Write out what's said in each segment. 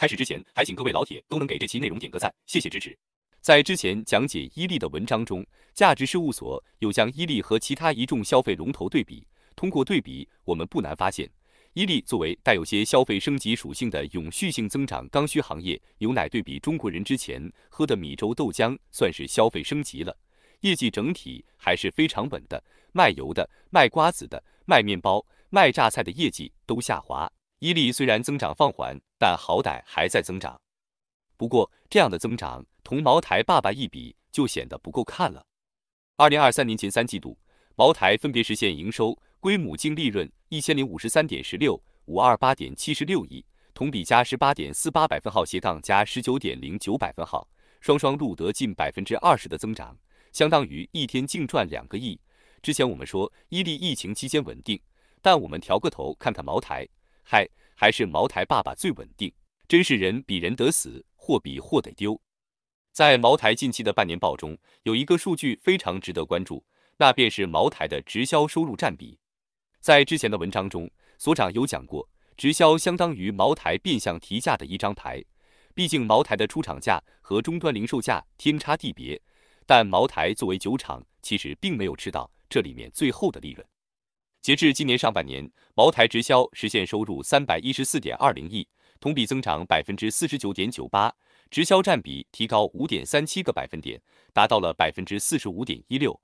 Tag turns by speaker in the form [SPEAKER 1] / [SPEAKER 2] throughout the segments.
[SPEAKER 1] 开始之前，还请各位老铁都能给这期内容点个赞，谢谢支持。在之前讲解伊利的文章中，价值事务所有将伊利和其他一众消费龙头对比，通过对比，我们不难发现，伊利作为带有些消费升级属性的永续性增长刚需行业，牛奶对比中国人之前喝的米粥、豆浆，算是消费升级了。业绩整体还是非常稳的，卖油的、卖瓜子的、卖面包、卖榨菜的业绩都下滑。伊利虽然增长放缓，但好歹还在增长。不过这样的增长同茅台爸爸一比，就显得不够看了。二零二三年前三季度，茅台分别实现营收、归母净利润一千零五十三点十六五二八点七十六亿，同比加十八点四八百分号斜杠加十九点零九百分号，双双录得近百分之二十的增长，相当于一天净赚两个亿。之前我们说伊利疫情期间稳定，但我们调个头看看茅台，嗨。还是茅台爸爸最稳定，真是人比人得死，货比货得丢。在茅台近期的半年报中，有一个数据非常值得关注，那便是茅台的直销收入占比。在之前的文章中，所长有讲过，直销相当于茅台变相提价的一张牌。毕竟茅台的出厂价和终端零售价天差地别，但茅台作为酒厂，其实并没有吃到这里面最后的利润。截至今年上半年，茅台直销实现收入三百一十四点二零亿，同比增长百分之四十九点九八，直销占比提高五点三七个百分点，达到了百分之四十五点一六。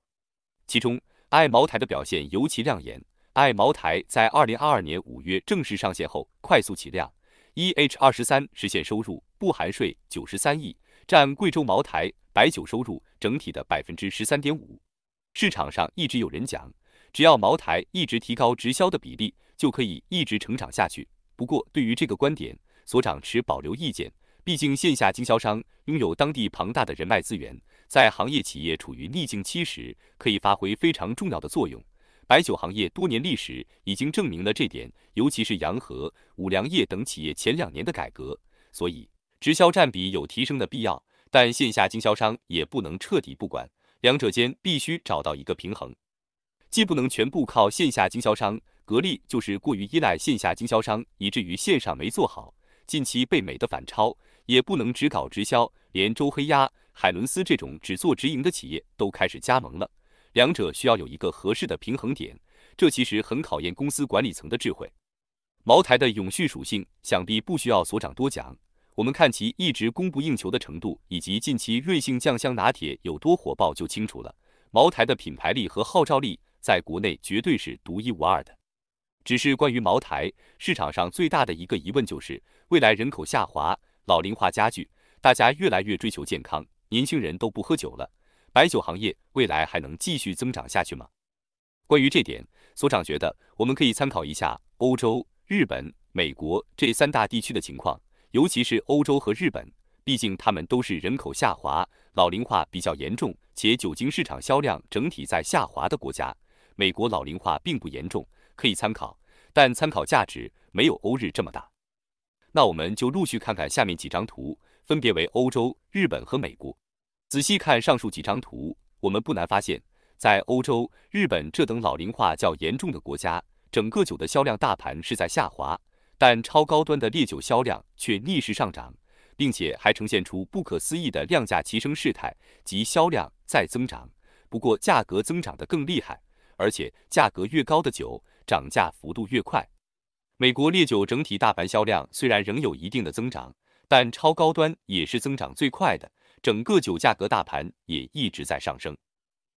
[SPEAKER 1] 其中，爱茅台的表现尤其亮眼。爱茅台在二零二二年五月正式上线后，快速起量，E H 二十三实现收入不含税九十三亿，占贵州茅台白酒收入整体的百分之十三点五。市场上一直有人讲。只要茅台一直提高直销的比例，就可以一直成长下去。不过，对于这个观点，所长持保留意见。毕竟，线下经销商拥有当地庞大的人脉资源，在行业企业处于逆境期时，可以发挥非常重要的作用。白酒行业多年历史已经证明了这点，尤其是洋河、五粮液等企业前两年的改革。所以，直销占比有提升的必要，但线下经销商也不能彻底不管，两者间必须找到一个平衡。既不能全部靠线下经销商，格力就是过于依赖线下经销商，以至于线上没做好，近期被美的反超；也不能只搞直销，连周黑鸭、海伦斯这种只做直营的企业都开始加盟了。两者需要有一个合适的平衡点，这其实很考验公司管理层的智慧。茅台的永续属性想必不需要所长多讲，我们看其一直供不应求的程度，以及近期瑞幸酱香拿铁有多火爆就清楚了。茅台的品牌力和号召力。在国内绝对是独一无二的。只是关于茅台，市场上最大的一个疑问就是，未来人口下滑、老龄化加剧，大家越来越追求健康，年轻人都不喝酒了，白酒行业未来还能继续增长下去吗？关于这点，所长觉得我们可以参考一下欧洲、日本、美国这三大地区的情况，尤其是欧洲和日本，毕竟他们都是人口下滑、老龄化比较严重，且酒精市场销量整体在下滑的国家。美国老龄化并不严重，可以参考，但参考价值没有欧日这么大。那我们就陆续看看下面几张图，分别为欧洲、日本和美国。仔细看上述几张图，我们不难发现，在欧洲、日本这等老龄化较严重的国家，整个酒的销量大盘是在下滑，但超高端的烈酒销量却逆势上涨，并且还呈现出不可思议的量价齐升势态即销量在增长，不过价格增长的更厉害。而且价格越高的酒，涨价幅度越快。美国烈酒整体大盘销量虽然仍有一定的增长，但超高端也是增长最快的，整个酒价格大盘也一直在上升。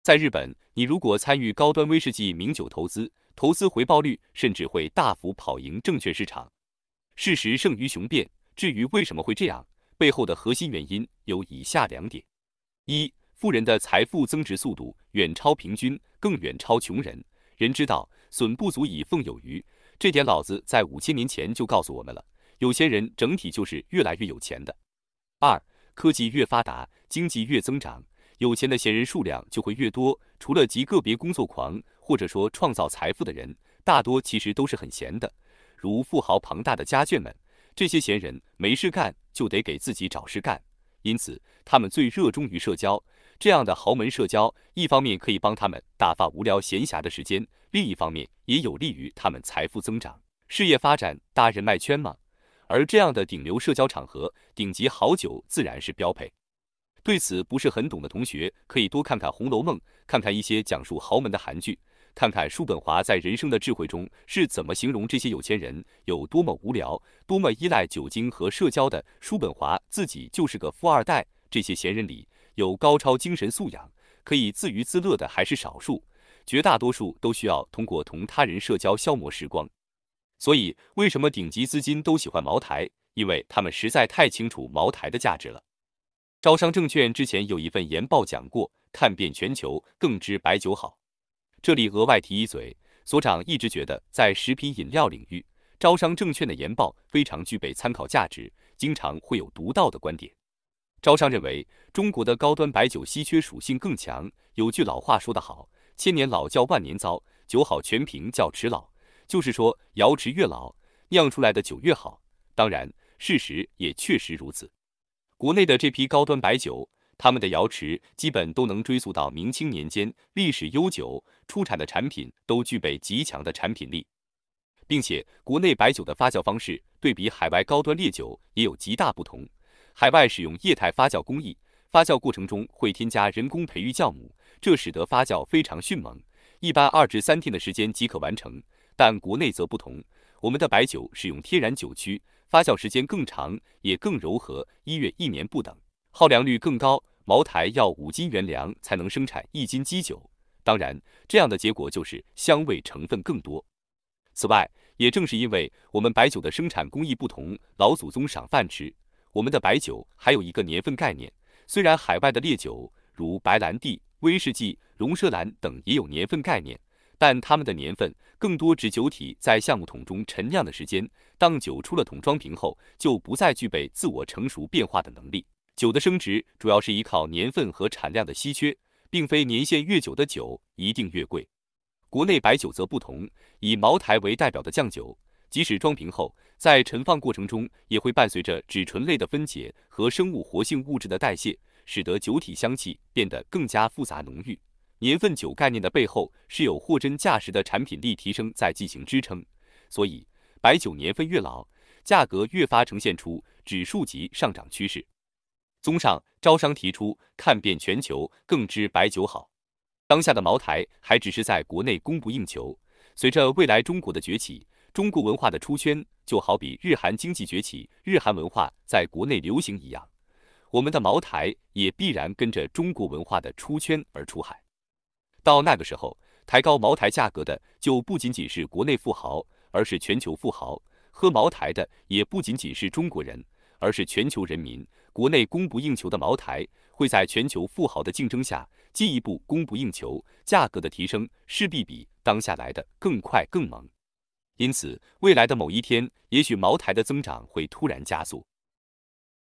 [SPEAKER 1] 在日本，你如果参与高端威士忌名酒投资，投资回报率甚至会大幅跑赢证券市场。事实胜于雄辩。至于为什么会这样，背后的核心原因有以下两点：一富人的财富增值速度远超平均，更远超穷人。人知道“损不足以奉有余”，这点老子在五千年前就告诉我们了。有钱人整体就是越来越有钱的。二，科技越发达，经济越增长，有钱的闲人数量就会越多。除了极个别工作狂或者说创造财富的人，大多其实都是很闲的，如富豪庞大的家眷们。这些闲人没事干，就得给自己找事干，因此他们最热衷于社交。这样的豪门社交，一方面可以帮他们打发无聊闲暇的时间，另一方面也有利于他们财富增长、事业发展、搭人脉圈嘛。而这样的顶流社交场合，顶级好酒自然是标配。对此不是很懂的同学，可以多看看《红楼梦》，看看一些讲述豪门的韩剧，看看叔本华在《人生的智慧》中是怎么形容这些有钱人有多么无聊、多么依赖酒精和社交的。叔本华自己就是个富二代，这些闲人里。有高超精神素养可以自娱自乐的还是少数，绝大多数都需要通过同他人社交消磨时光。所以，为什么顶级资金都喜欢茅台？因为他们实在太清楚茅台的价值了。招商证券之前有一份研报讲过，看遍全球更知白酒好。这里额外提一嘴，所长一直觉得在食品饮料领域，招商证券的研报非常具备参考价值，经常会有独到的观点。招商认为，中国的高端白酒稀缺属性更强。有句老话说得好：“千年老窖万年糟，酒好全凭窖池老。”就是说，窖池越老，酿出来的酒越好。当然，事实也确实如此。国内的这批高端白酒，他们的窑池基本都能追溯到明清年间，历史悠久，出产的产品都具备极强的产品力，并且国内白酒的发酵方式对比海外高端烈酒也有极大不同。海外使用液态发酵工艺，发酵过程中会添加人工培育酵母，这使得发酵非常迅猛，一般二至三天的时间即可完成。但国内则不同，我们的白酒使用天然酒曲，发酵时间更长，也更柔和，一月一年不等，耗粮率更高。茅台要五斤原粮才能生产一斤基酒，当然，这样的结果就是香味成分更多。此外，也正是因为我们白酒的生产工艺不同，老祖宗赏饭吃。我们的白酒还有一个年份概念，虽然海外的烈酒如白兰地、威士忌、龙舌兰等也有年份概念，但他们的年份更多指酒体在橡木桶中陈酿的时间。当酒出了桶装瓶后，就不再具备自我成熟变化的能力。酒的升值主要是依靠年份和产量的稀缺，并非年限越久的酒一定越贵。国内白酒则不同，以茅台为代表的酱酒。即使装瓶后，在陈放过程中，也会伴随着脂醇类的分解和生物活性物质的代谢，使得酒体香气变得更加复杂浓郁。年份酒概念的背后是有货真价实的产品力提升在进行支撑，所以白酒年份越老，价格越发呈现出指数级上涨趋势。综上，招商提出看遍全球更知白酒好。当下的茅台还只是在国内供不应求，随着未来中国的崛起。中国文化的出圈，就好比日韩经济崛起、日韩文化在国内流行一样，我们的茅台也必然跟着中国文化的出圈而出海。到那个时候，抬高茅台价格的就不仅仅是国内富豪，而是全球富豪；喝茅台的也不仅仅是中国人，而是全球人民。国内供不应求的茅台，会在全球富豪的竞争下进一步供不应求，价格的提升势必比当下来得更快更猛。因此，未来的某一天，也许茅台的增长会突然加速。